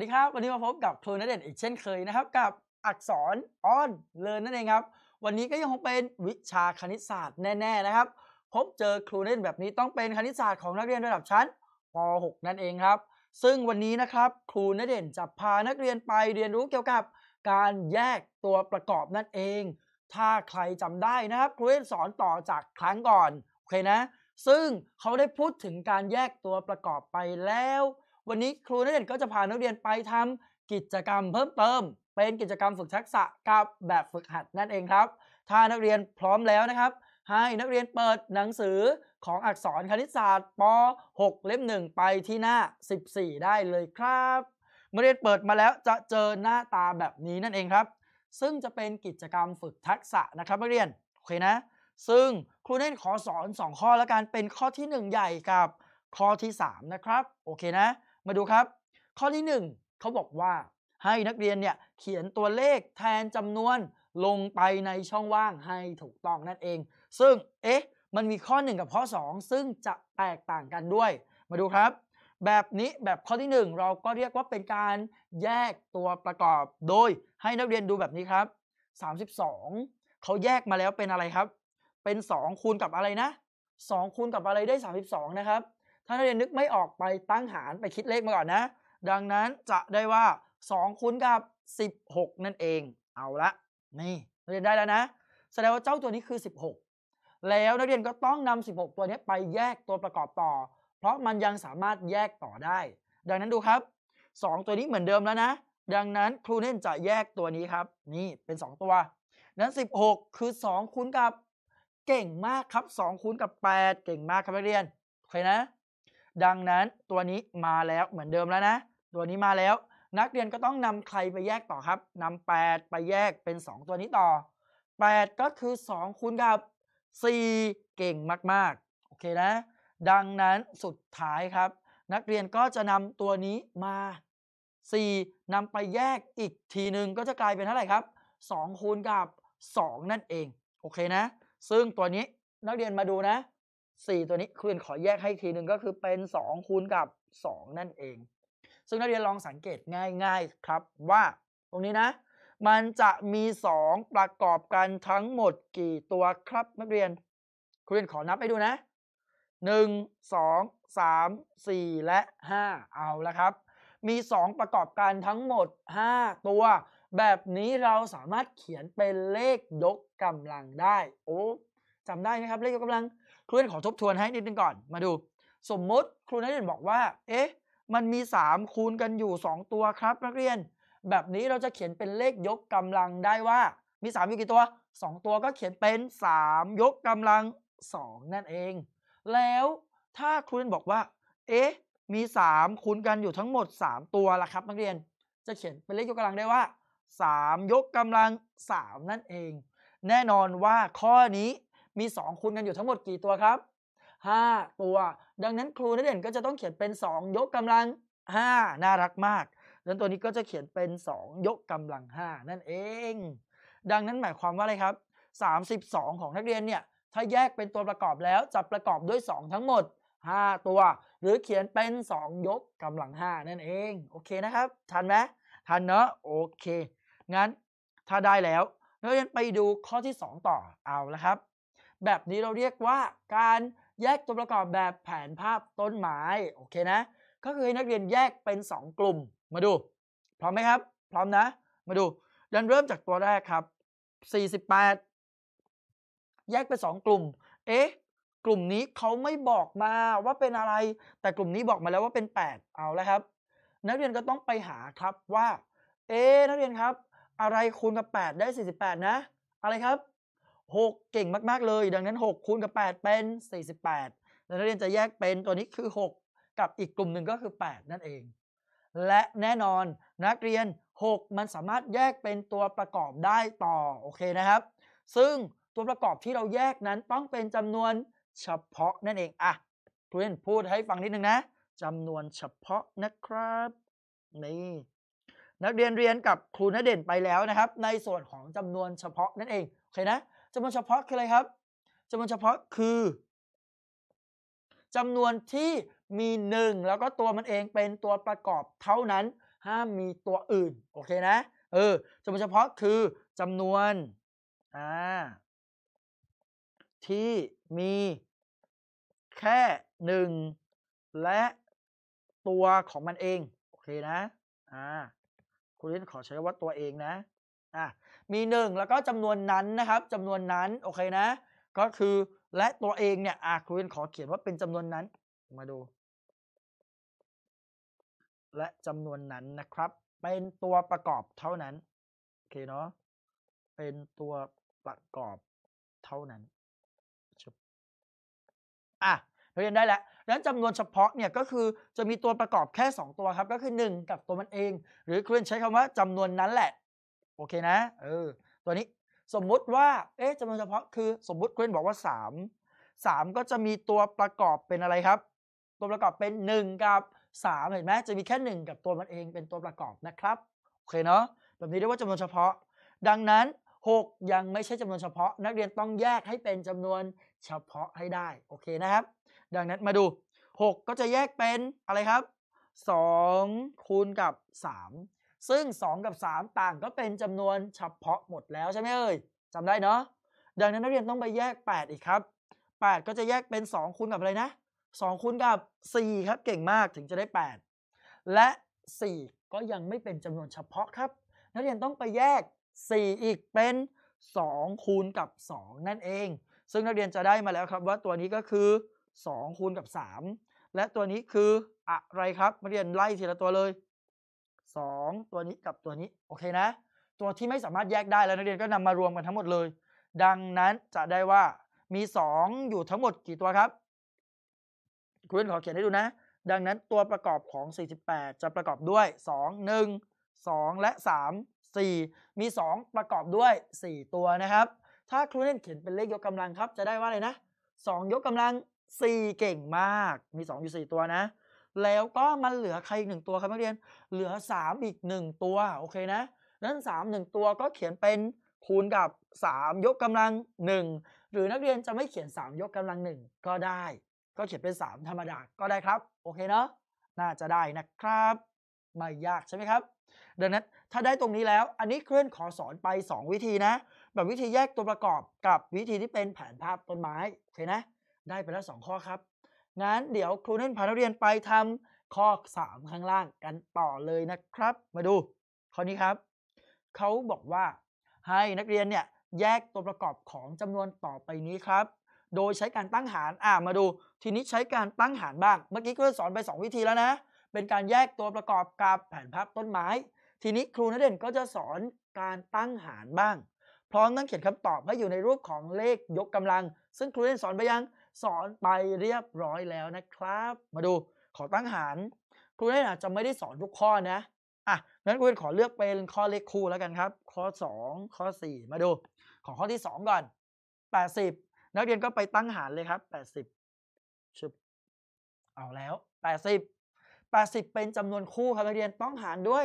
สดีครับวันนี้มาพบกับครูนเด่นอีกเช่นเคยนะครับกับอักษรออนเลินนั่นเองครับวันนี้ก็ยังคงเป็นวิชาคณิตศาสตร์แน่ ๆ นะครับพบเจอครูเด่นแบบนี้ต้องเป็นคณิตศาสตร์ของนักเรียนระดับชั้นป .6 นั่นเองครับ ซึ่งวันนี้นะครับครูนเด่นจะพานักเรียนไปเรียนรู้เกี่ยวกับการแยกตัวประกอบนั่นเอง ถ้าใครจำได้นะครับ ครูเด่นสอนต่อจากครั้งก่อนโอเคนะซึ่งเขาได้พูดถึงการแยกตัวประกอบไปแล้ววันนี้ครูนักเรียนก็จะพานักเรียนไปทำกิจกรรมเพิ่มเติมเป็นกิจกรรมฝึกทักษะกับแบบฝึกหัดนั่นเองครับ ถ้านักเรียนพร้อมแล้วนะครับ ให้นักเรียนเปิดหนังสือของอักษรคณิตศาสตร์ป .6 เล่มหนึ่งไปที่หน้า 14 ได้เลยครับ เมื่อเรียนเปิดมาแล้วจะเจอหน้าตาแบบนี้นั่นเองครับ ซึ่งจะเป็นกิจกรรมฝึกทักษะนะครับนักเรียนโอเคนะ ซึ่งครูเน้นขอสอน 2 ข้อแล้วกันเป็นข้อที่ 1 ใหญ่กับ ข้อที่ 3 นะครับ โอเคนะมาดูครับ ข้อที่ 1เขาบอกว่าให้นักเรียนเนี่ยเขียนตัวเลขแทนจำนวนลงไปในช่องว่างให้ถูกต้องนั่นเอง ซึ่งเอ๊ะ มันมีข้อ1กับข้อ2ซึ่งจะแตกต่างกันด้วย มาดูครับ แบบนี้แบบข้อที่ 1 เราก็เรียกว่าเป็นการแยกตัวประกอบโดย ให้นักเรียนดูแบบนี้ครับ 32เขาแยกมาแล้วเป็นอะไรครับ เป็น 2 คูณกับอะไรนะ 2 คูณกับอะไรได้ 32 นะครับถ้านักเรียนนึกไม่ออกไปตั้งหารไปคิดเลขมาก่อนนะ ดังนั้นจะได้ว่า 2 คูณกับ 16 นั่นเองเอาละนี่นักเรียนได้แล้วนะ แสดงว่าเจ้าตัวนี้คือ 16 แล้วนักเรียนก็ต้องนำ 16 ตัวนี้ไปแยกตัวประกอบต่อ เพราะมันยังสามารถแยกต่อได้ ดังนั้นดูครับ 2 ตัวนี้เหมือนเดิมแล้วนะ ดังนั้นครูเน้นจะแยกตัวนี้ครับ นี่เป็น 2 ตัวนั้น16 คือ 2 คูณกับ เก่งมากครับ 2 คูณกับ 8 เก่งมากครับนักเรียนโอเคนะดังนั้นตัวนี้มาแล้วเหมือนเดิมแล้วนะ ตัวนี้มาแล้ว นักเรียนก็ต้องนำใครไปแยกต่อครับ นำ 8 ไปแยกเป็น 2 ตัวนี้ต่อ 8 ก็คือ 2 คูณกับ 4 เก่งมากๆโอเคนะ ดังนั้นสุดท้ายครับ นักเรียนก็จะนำตัวนี้มา 4 นำไปแยกอีกทีหนึ่งก็จะกลายเป็นเท่าไหร่ครับ 2 คูณกับ 2 นั่นเอง โอเคนะ ซึ่งตัวนี้นักเรียนมาดูนะสี่ตัวนี้ครูเรียนขอแยกให้ทีหนึ่งก็คือเป็นสองคูณกับสองนั่นเอง ซึ่งนักเรียนลองสังเกตง่ายๆครับว่าตรงนี้นะ มันจะมีสองประกอบกันทั้งหมดกี่ตัวครับ นักเรียนครูเรียนขอนับให้ดูนะหนึ่งงสสอามสี่และห้าเอาละครับ มีสองประกอบกันทั้งหมดห้าตัว แบบนี้เราสามารถเขียนเป็นเลขยกกำลังได้ โอ้จำได้ไหมครับ เลขยกกำลังครูนัทขอทบทวนให้นิดนึงก่อน มาดู สมมติ ครูนัทเรียนบอกว่า เอ๊ะ มันมี 3 คูณกันอยู่ 2 ตัวครับนักเรียน แบบนี้เราจะเขียนเป็นเลขยกกำลังได้ว่า มี 3 อยู่กี่ตัว 2 ตัวก็เขียนเป็น 3 ยกกำลัง 2 นั่นเอง แล้วถ้าครูนัทบอกว่า เอ๊ะ มี 3 คูณกันอยู่ทั้งหมด 3 ตัวละครับ นักเรียน จะเขียนเป็นเลขยกกำลังได้ว่า 3 ยกกำลัง 3 นั่นเอง แน่นอนว่าข้อนี้มี 2คูณกันอยู่ทั้งหมดกี่ตัวครับ 5 ตัว ดังนั้นครูนักเรียนก็จะต้องเขียนเป็น 2 ยกกำลัง5น่ารักมากดังนั้นตัวนี้ก็จะเขียนเป็น 2ยกกำลัง 5 นั่นเอง ดังนั้นหมายความว่าอะไรครับ 32 ของนักเรียนเนี่ยถ้าแยกเป็นตัวประกอบแล้วจะประกอบด้วย 2 ทั้งหมด 5 ตัว หรือเขียนเป็น 2 ยกกำลัง 5 นั่นเองโอเคนะครับ ทันไหมทันเนอะโอเค งั้นถ้าได้แล้วเราจะไปดูข้อที่ 2 ต่อเอาละครับแบบนี้เราเรียกว่าการแยกตัวประกอบแบบแผนภาพต้นไม้โอเคนะ ก็คือให้นักเรียนแยกเป็น 2 กลุ่มมาดู พร้อมไหมครับ พร้อมนะ มาดูดันเริ่มจากตัวแรกครับ 48 แยกเป็น2กลุ่มเอ๊ะกลุ่มนี้เขาไม่บอกมาว่าเป็นอะไรแต่กลุ่มนี้บอกมาแล้วว่าเป็น 8 เอาแล้วครับ นักเรียนก็ต้องไปหาครับว่าเอ๊นักเรียนครับ อะไรคูณกับ 8 ได้ 48 นะ อะไรครับ6 เก่งมากๆเลย ดังนั้น 6 คูณกับ 8 เป็น 48นักเรียนจะแยกเป็นตัวนี้คือ 6 กับอีกกลุ่มหนึ่งก็คือ 8 นั่นเอง และแน่นอนนักเรียน 6 มันสามารถแยกเป็นตัวประกอบได้ต่อโอเคนะครับ ซึ่งตัวประกอบที่เราแยกนั้น ต้องเป็นจำนวนเฉพาะนั่นเองอ่ะทุเรียนพูดให้ฟังนิดนึงนะจำนวนเฉพาะนะครับนี่นักเรียนเรียนกับครูนเด่นไปแล้วนะครับ ในส่วนของจำนวนเฉพาะนั่นเองโอเคนะจำนวนเฉพาะคืออะไรครับจำนวนเฉพาะคือ จำนวนที่มีหนึ่งแล้วก็ตัวมันเองเป็นตัวประกอบเท่านั้น ห้ามมีตัวอื่น โอเคนะ เออจำนวนเฉพาะคือ จำนวนอ่าที่มีแค่หนึ่งและตัวของมันเอง โอเคนะอ่าคุณลินขอใช้ว่าตัวเองนะอ่ะมี 1 แล้วก็จำนวนนั้นนะครับ จำนวนนั้น โอเคนะ ก็คือและตัวเองเนี่ยอาครูเรียนขอเขียนว่าเป็นจำนวนนั้นมาดู และจำนวนนั้นนะครับ เป็นตัวประกอบเท่านั้นโอเคเนาะเป็นตัวประกอบเท่านั้นอ่ะเรียนได้แล้วดังนั้นจำนวนเฉพาะเนี่ยก็คือจะมีตัวประกอบแค่ 2 ตัวครับ ก็คือ1กับตัวมันเอง หรือคยนใช้คำว่าจำนวนนั้นแหละโอเคนะเออตัวนี้สมมุติว่าเอ๊ะจำนวนเฉพาะคือสมมุติครนบอกว่า 3 3 ก็จะมีตัวประกอบเป็นอะไรครับ ตัวประกอบเป็น 1 กับ3เห็นไหมจะมีแค่ 1 กับตัวมันเองเป็นตัวประกอบนะครับ โอเคเนาะแบบนี้เรียกว่าจำนวนเฉพาะ ดังนั้น 6 ยังไม่ใช่จำนวนเฉพาะ นักเรียนต้องแยกให้เป็นจำนวนเฉพาะให้ได้โอเคนะครับ ดังนั้นมาดู 6 ก็จะแยกเป็นอะไรครับ2คูณกับ3ซึ่ง 2 กับ 3 ต่าง ก็เป็นจำนวนเฉพาะหมด แล้ว ใช่ไหมเอ่ยจำได้ เนาะดังนั้น นักเรียน ต้อง ไป แยก 8 อีก ครับ 8 ก็จะ แยกเป็น 2 คูณ กับ อะไร นะ 2 คูณ กับ 4 ครับ เก่งมาก ถึง จะ ได้ 8 และ 4 ก็ ยัง ไม่ เป็นจำนวนเฉพาะ ครับ นักเรียน ต้อง ไป แยก 4 อีก เป็น 2 คูณ กับ 2 นั่นเอง ซึ่ง นักเรียน จะ ได้ มาแล้ว ครับ ว่าตัวนี้ก็คือ 2 คูณ กับ 3 และ ตัวนี้ คือ อะไร ครับ นักเรียน ไล่ ทีละ ตัว เลย2 ตัวนี้กับตัวนี้โอเคนะ ตัวที่ไม่สามารถแยกได้แล้วนักเรียนก็นำมารวมกันทั้งหมดเลย ดังนั้นจะได้ว่ามี 2 อยู่ทั้งหมดกี่ตัวครับคุณขอเขียนให้ดูนะ ดังนั้นตัวประกอบของ 48จะประกอบด้วย 2 1 2 และ3 4มี 2 ประกอบด้วย 4 ตัวนะครับ ถ้าครูเล่นเขียนเป็นเลขยกกำลังครับ จะได้ว่าอะไรนะ 2 ยกกำลัง 4 เก่งมากมี 2 อยู่ 4 ตัวนะแล้วก็มันเหลือใครอีกหนึ่งตัวครับนักเรียนเหลือ3อีก1 ตัวโอเคนะนั้น3 1 ตัวก็เขียนเป็นคูณกับ 3 ยกกำลัง 1 หรือนักเรียนจะไม่เขียน 3 ยกกำลัง1ก็ได้ ก็เขียนเป็น 3 ธรรมดาก็ได้ครับ โอเคเนาะน่าจะได้นะครับไม่ยากใช่ไหมครับ ดังนั้นถ้าได้ตรงนี้แล้วอันนี้เคลื่อนขอสอนไป 2 วิธีนะ แบบวิธีแยกตัวประกอบกับวิธีที่เป็นแผนภาพต้นไม้โอเคนะ ได้ไปแล้ว2ข้อครับงั้นเดี๋ยวครูเน้นพานักเรียนไปทำข้อ 3 ข้างล่างกันต่อเลยนะครับ มาดูข้อนี้ครับ เขาบอกว่า ให้นักเรียนเนี่ย แยกตัวประกอบของจำนวนต่อไปนี้ครับ โดยใช้การตั้งหารอ่ามาดู ทีนี้ใช้การตั้งหารบ้าง เมื่อกี้ครูสอนไป 2 วิธีแล้วนะ เป็นการแยกตัวประกอบกับแผนภาพต้นไม้ทีนี้ครูนักเรียนก็จะสอนการตั้งหารบ้างพร้อมทั้งเขียนคำตอบให้อยู่ในรูปของเลขยกกำลัง ซึ่งครูเรียนสอนไปยังสอนไปเรียบร้อยแล้วนะครับ มาดู ขอตั้งหาร ครูเนี่จจะไม่ได้สอนทุกข้อนะอ่ะงั้นครูเนขอเลือกเป็นข้อเล็กคู่แล้วกันครับ ข้อ 2 ข้อ 4 มาดู ของข้อที่ 2 ก่อน80นักเรียนก็ไปตั้งหารเลยครับ80ชุบเอาแล้ว80 80เป็นจำนวนคู่ครับนักเรียนต้องหารด้วย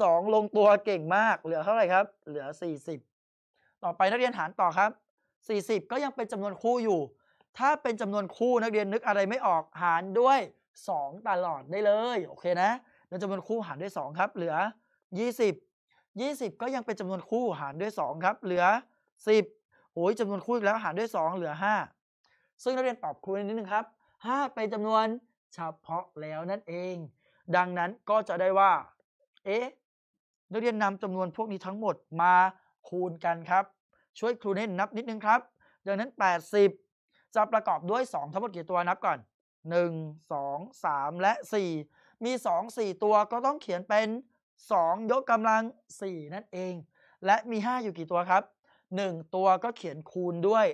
2 ลงตัวเก่งมาก เหลือเท่าไหร่ครับ เหลือ40ต่อไปนักเรียนหารต่อครับ40 ก็ยังเป็นจำนวนคู่อยู่ถ้าเป็นจำนวนคู่นักเรียนนึกอะไรไม่ออกหารด้วย 2 ตลอดได้เลย โอเคนะแล้วจำนวนคู่หารด้วย 2 ครับ เหลือ 20 20 ก็ยังเป็นจำนวนคู่หารด้วย 2 ครับ เหลือ 10โอ้ยจำนวนคู่อีกแล้วหารด้วย 2 เหลือ 5 ซึ่งนักเรียนตอบครูนิดนึงครับ5เป็นจำนวนเฉพาะแล้วนั่นเอง ดังนั้นก็จะได้ว่าเอ๊ะนักเรียนนำจำนวนพวกนี้ทั้งหมดมาคูณกันครับ ช่วยครูเน้นนับนิดนึงครับดังนั้น 80จะประกอบด้วย 2 ทั้งหมดกี่ตัวนับก่อน 1 2 3 และ 4 มี 2 4 ตัวก็ต้องเขียนเป็น 2 ยกกำลัง 4 นั่นเอง และมี 5 อยู่กี่ตัวครับ 1 ตัวก็เขียนคูณด้วย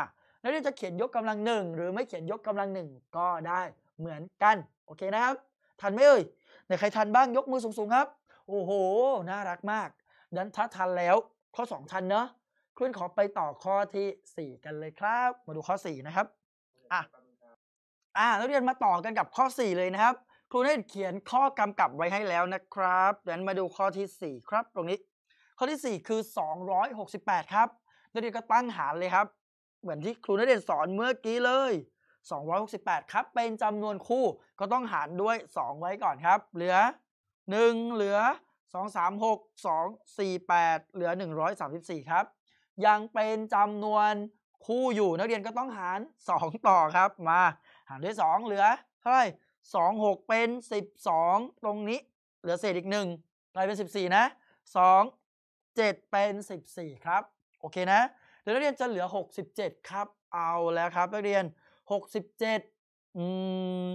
5นักเราจะเขียนยกกำลัง 1 หรือไม่เขียนยกกำลัง 1 ก็ได้เหมือนกัน โอเคนะครับ ทันไหมเอ่ยไหนใครทันบ้างยกมือสูงๆครับ โอ้โห น่ารักมากดันถ้าทันแล้วข้อ2ทันเนาะคุณขอไปต่อข้อที่ 4 กันเลยครับ มาดูข้อ4นะครับ อ่ะ อ่า นักเรียนมาต่อกันกับข้อ4 เลยนะครับ ครูได้เขียนข้อกำกับไว้ให้แล้วนะครับดังนั้นมาดูข้อที่4ครับ ตรงนี้ ข้อที่4คือ268ครับ นักเรียนก็ตั้งหารเลยครับ เหมือนที่ครูนักเรียนสอนเมื่อกี้เลย268ครับ เป็นจำนวนคู่ ก็ต้องหารด้วย2ไว้ก่อนครับ เหลือ1เหลือ236 248เหลือ134ครับยังเป็นจำนวนคู่อยู่ นักเรียนก็ต้องหาร2ต่อครับ มา หารด้วย2เหลือเท่าไหร่สองหกเป็น12 ตรงนี้ เหลือเศษอีกหนึ่งกลายเป็น 14 นะ 2 7เป็น 14 ครับโอเคนะเดี๋ยวนักเรียนจะเหลือ 67 ครับเอาแล้วครับนักเรียน 67 อืม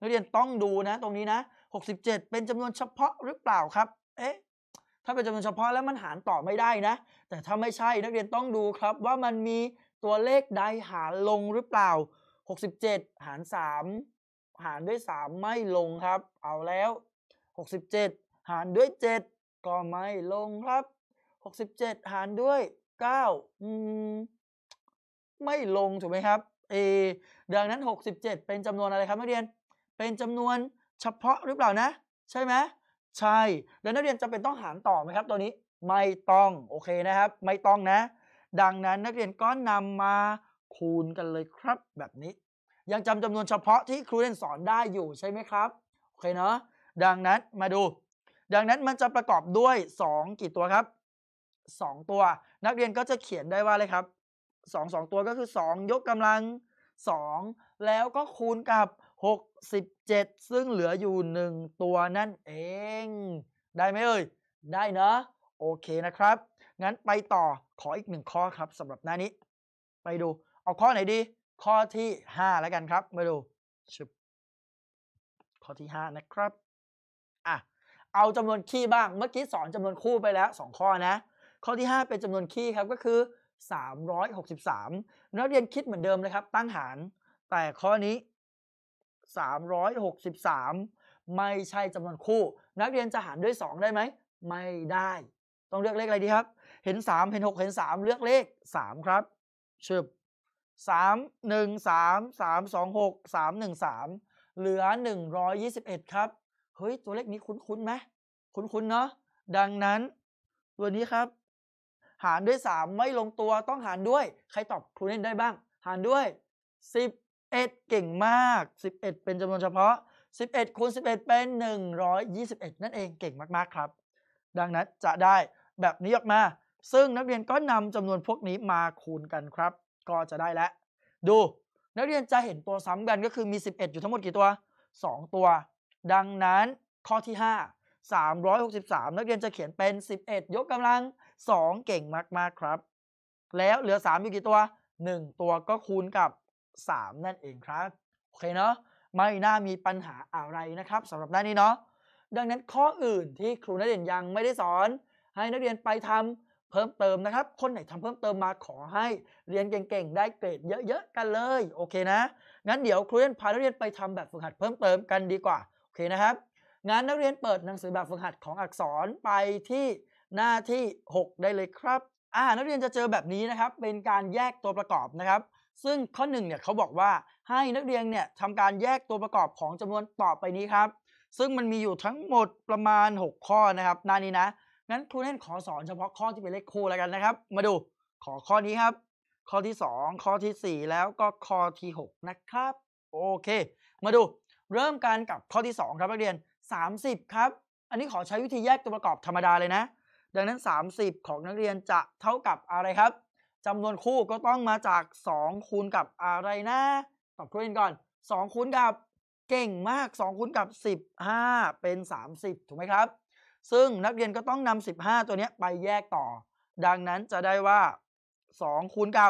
นักเรียนต้องดูนะ ตรงนี้นะ67 เป็นจำนวนเฉพาะหรือเปล่าครับ เอ๊ะถ้าเป็นจำนวนเฉพาะแล้วมันหารต่อไม่ได้นะแต่ถ้าไม่ใช่นักเรียนต้องดูครับ ว่ามันมีตัวเลขใดหารลงหรือเปล่า67 หาร3หารด้วย3ไม่ลงครับ เอาแล้ว67หารด้วย7ก็ไม่ลงครับ67หารด้วย9อืมไม่ลงถูกไหมครับ เอดังนั้น67เป็นจำนวนอะไรครับนักเรียน เป็นจำนวนเฉพาะหรือเปล่านะ ใช่ไหมใช่ แล้วนักเรียนจำเป็นต้องหารต่อไหมครับ ตัวนี้ไม่ต้องโอเคนะครับ ไม่ต้องนะ ดังนั้นนักเรียนก็นำมาคูณกันเลยครับ แบบนี้ ยังจำจำนวนเฉพาะที่ครูเรียนสอนได้อยู่ใช่ไหมครับโอเคเนาะดังนั้นมาดู ดังนั้นมันจะประกอบด้วย 2 กี่ตัวครับ 2 ตัว นักเรียนก็จะเขียนได้ว่าเลยครับ2 2ตัวก็คือ 2 ยกกำลัง2แล้วก็คูณกับ67 ซึ่งเหลืออยู่1ตัวนั่นเอง ได้ไหมเอ่ยได้เนะโอเคนะครับงั้นไปต่อขออีกหนึ่งข้อครับสำหรับหน้านี้ ไปดูเอาข้อไหนดี ข้อที่5แล้วกันครับ มาดูข้อที่5นะครับอ่ะเอาจำนวนคี่บ้างเมื่อกี้สอนจำนวนคู่ไปแล้ว2ข้อนะ ข้อที่5เป็นจำนวนคี่ครับก็คือ363นักเรียนคิดเหมือนเดิมเลยครับ ตั้งหาร แต่ข้อนี้363 ไม่ใช่จำนวนคู่ นักเรียนจะหารด้วย2ได้ไหม ไม่ได้ ต้องเลือกเลขอะไรดีครับ เห็น3เห็น6เห็น3 เลือกเลข3ครับชึบ3 1 3 3 2 6 3 1 3 เหลือ 121ครับเฮ้ยตัวเลขนี้คุ้นคุ้นไหมคุ้นคุ้นเนาะดังนั้น ตัวนี้ครับ หารด้วย 3 ไม่ลงตัวต้องหารด้วย ใครตอบครูเล่นได้บ้าง หารด้วย10 11เก่งมาก 11 เป็นจำนวนเฉพาะ 11 คูณ 11 เป็น 121 นั่นเองเก่งมากๆ ครับ ดังนั้นจะได้แบบนี้ออกมา ซึ่งนักเรียนก็นำจำนวนพวกนี้มาคูณกันครับ ก็จะได้แล้วดู นักเรียนจะเห็นตัวซ้ำกันก็คือมี 11 อยู่ทั้งหมดกี่ตัว 2 ตัว ดังนั้นข้อที่ 5 363 นักเรียนจะเขียนเป็น 11 ยกกำลัง 2 เก่งมากๆ ครับ แล้วเหลือ 3 อยู่กี่ตัว 1 ตัว ก็คูณกับ3 นั่นเองครับ โอเคเนาะไม่น่ามีปัญหาอะไรนะครับสำหรับด้านนี้เนาะดังนั้นข้ออื่นที่ครูนักเรียนยังไม่ได้สอน ให้นักเรียนไปทำเพิ่มเติมนะครับ คนไหนทำเพิ่มเติมมาขอให้เรียนเก่ง ๆ ได้เกรดเยอะๆ กันเลย โอเคนะงั้นเดี๋ยวครูเรียนพานักเรียนไปทำแบบฝึกหัดเพิ่มเติมกันดีกว่าโอเคนะครับงั้นนักเรียนเปิดหนังสือแบบฝึกหัดของอักษรไปที่หน้าที่ 6 ได้เลยครับอ่า นักเรียนจะเจอแบบนี้นะครับ เป็นการแยกตัวประกอบนะครับซึ่งข้อ1เนี่ยเขาบอกว่าให้นักเรียนเนี่ยทำการแยกตัวประกอบของจำนวนต่อไปนี้ครับซึ่งมันมีอยู่ทั้งหมดประมาณ 6 ข้อนะครับ หน้านี้นะงั้นครูเล่นขอสอนเฉพาะข้อที่เป็นเลขคู่แล้วกันนะครับ มาดูขอข้อนี้ครับ ข้อที่ 2 ข้อที่ 4 แล้วก็ข้อที่6นะครับโอเค มาดูเริ่มกันกับข้อที่ 2 ครับนักเรียน 30 ครับ อันนี้ขอใช้วิธีแยกตัวประกอบธรรมดาเลยนะ ดังนั้น 30 ของนักเรียนจะเท่ากับอะไรครับจำนวนคู่ก็ต้องมาจาก 2 คูณกับอะไรนะตอบคูนก่อน 2 คูณกับเก่งมาก 2 คูณกับ 15 เป็น 30ถูกไหมครับซึ่งนักเรียนก็ต้องนำ15 ตัวนี้ไปแยกต่อ ดังนั้นจะได้ว่า 2 คูณกั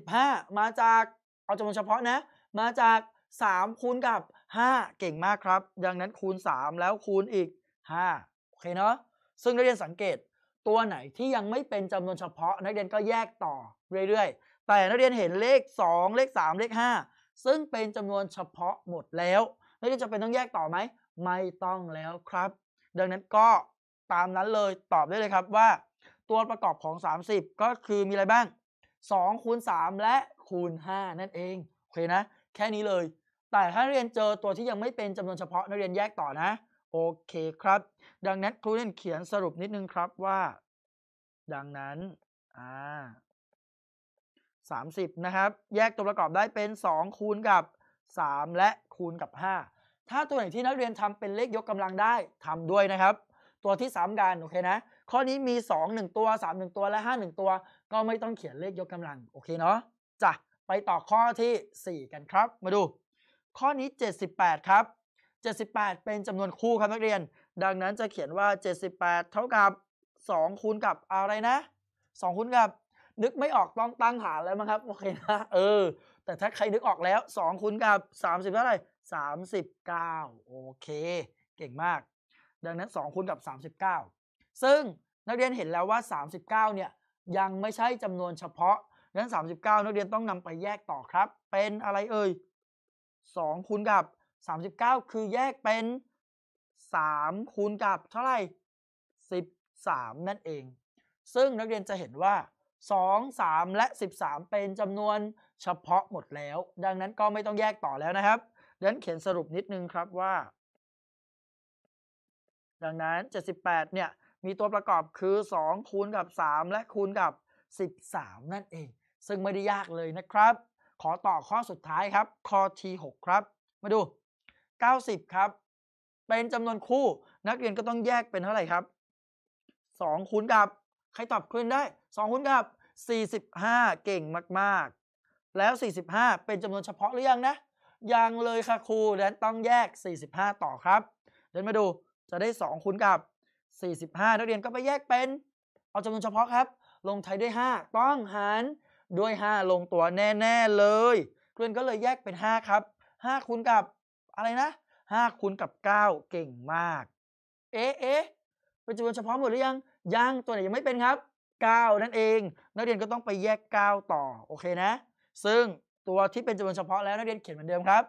บ 15 มาจากเอาจำนวนเฉพาะนะมาจาก 3 คูณกับ 5 เก่งมากครับ ดังนั้นคูณ 3 แล้วคูณอีก5โอเคเนาะซึ่งนักเรียนสังเกตตัวไหนที่ยังไม่เป็นจำนวนเฉพาะนักเรียนก็แยกต่อเรื่อย ๆ แต่นักเรียนเห็นเลข 2 เลข 3 เลข 5 ซึ่งเป็นจำนวนเฉพาะหมดแล้วนักเรียนจะเป็นต้องแยกต่อไหมไม่ต้องแล้วครับ ดังนั้นก็ตามนั้นเลยตอบได้เลยครับว่า ตัวประกอบของ 30 ก็คือมีอะไรบ้าง2คูณ3และคูณ5นั่นเองโอเคนะ แค่นี้เลย แต่ถ้าเรียนเจอตัวที่ยังไม่เป็นจำนวนเฉพาะ นักเรียนแยกต่อนะโอเคครับ ดังนั้นครูเล่นเขียนสรุปนิดนึงครับว่า ดังนั้นอ่าสามสิบนะครับ แยกตัวประกอบได้เป็นสองคูณกับสามและคูณกับห้าถ้าตัวไหนที่นักเรียนทำเป็นเลขยกกำลังได้ ทำด้วยนะครับ ตัวที่สามกันโอเคนะ ข้อนี้มีสองหนึ่งตัวสามหนึ่งตัวและหห้านึ่งตัว ก็ไม่ต้องเขียนเลขยกกำลัง โอเคเนาะจ้ะไปต่อข้อที่สี่กันครับ มาดู ข้อนี้เจ็ดสิบแปดครับ78 เป็นจำนวนคู่ครับนักเรียน ดังนั้นจะเขียนว่า 78 เท่ากับ2คูณกับอะไรนะ2คูณกับ นึกไม่ออกต้องตั้งหารแล้วมั้งครับโอเคนะเออแต่ถ้าใครนึกออกแล้ว2คูณกับ30เท่าไหร่39โอเค เก่งมาก ดังนั้น2คูณกับ 39 ซึ่งนักเรียนเห็นแล้วว่า 39เนี่ยยังไม่ใช่จำนวนเฉพาะดังนั้น 39 นักเรียนต้องนำไปแยกต่อครับ เป็นอะไรเอ่ย2คูณกับ39 คือแยกเป็น 3 คูณกับเท่าไหร่ 13 นั่นเอง ซึ่งนักเรียนจะเห็นว่า 2 3 และ 13 เป็นจำนวนเฉพาะหมดแล้ว ดังนั้นก็ไม่ต้องแยกต่อแล้วนะครับดังนั้นเขียนสรุปนิดนึงครับว่า ดังนั้น 78เนี่ยมีตัวประกอบคือ 2 คูณกับ 3 และคูณกับ 13 นั่นเอง ซึ่งไม่ได้ยากเลยนะครับ ขอต่อข้อสุดท้ายครับข้อที่6ครับ มาดู90 ครับ เป็นจำนวนคู่ นักเรียนก็ต้องแยกเป็นเท่าไหร่ครับ2คูณกับใครตอบคืนได้2คูณกับ45เก่งมากๆ แล้ว45เป็นจำนวนเฉพาะหรือยังนะยังเลยค่ะครูดันต้องแยก45ต่อครับเดินมาดูจะได้2คูณกับ45นักเรียนก็ไปแยกเป็นเอาจำนวนเฉพาะครับ ลงไทยด้วย5ต้องหารด้วย5ลงตัวแน่ๆเลยเพื่อนก็เลยแยกเป็น5ครับ5คูณกับอะไรนะห้าคูณกับเก้าเก่งมาก เอ๊ะเอ๊ะเป็นจำนวนเฉพาะหมดหรือยัง ยัง ตัวไหนยังไม่เป็นครับเก้านั่นเอง นักเรียนก็ต้องไปแยกเก้าต่อ โอเคนะ ซึ่งตัวที่เป็นจำนวนเฉพาะแล้วนักเรียนเขียนเหมือนเดิมครับ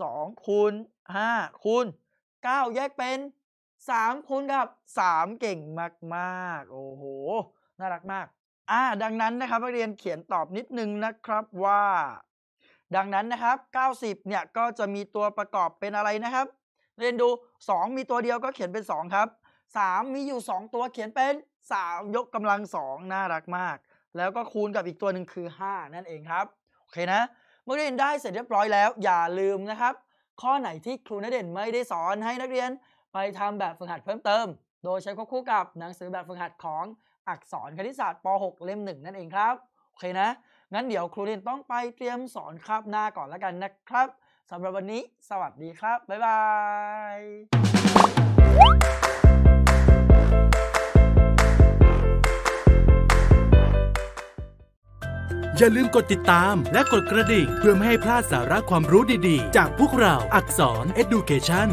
สองคูณห้าคูณเก้าแยกเป็นสามคูณกับสามเก่งมากๆ โอ้โห น่ารักมากอ่าดังนั้นนะครับนักเรียนเขียนตอบนิดนึงนะครับว่าดังนั้นนะครับ 90 เนี่ยก็จะมีตัวประกอบเป็นอะไรนะครับ เรียนดู 2 มีตัวเดียวก็เขียนเป็น 2 ครับ 3 มีอยู่ 2 ตัวเขียนเป็น 3 ยกกำลัง 2 น่ารักมาก แล้วก็คูณกับอีกตัวหนึ่งคือ 5 นั่นเองครับ โอเคนะ เมื่อเรียนได้เสร็จเรียบร้อยแล้วอย่าลืมนะครับ ข้อไหนที่ครูนักเรียนไม่ได้สอนให้นักเรียนไปทำแบบฝึกหัดเพิ่มเติม โดยใช้ควบคู่กับหนังสือแบบฝึกหัดของอักษรคณิตศาสตร์ป .6 เล่ม 1 นั่นเองครับ โอเคนะงั้นเดี๋ยวครูเียนต้องไปเตรียมสอนคาบหน้าก่อนแล้วกันนะครับสำหรับวันนี้ สวัสดีครับ บ๊ายบายอย่าลืมกดติดตามและกดกระดิ่งเพื่อไม่ให้พลาดสาระความรู้ดีๆ จากพวกเราอักษร Education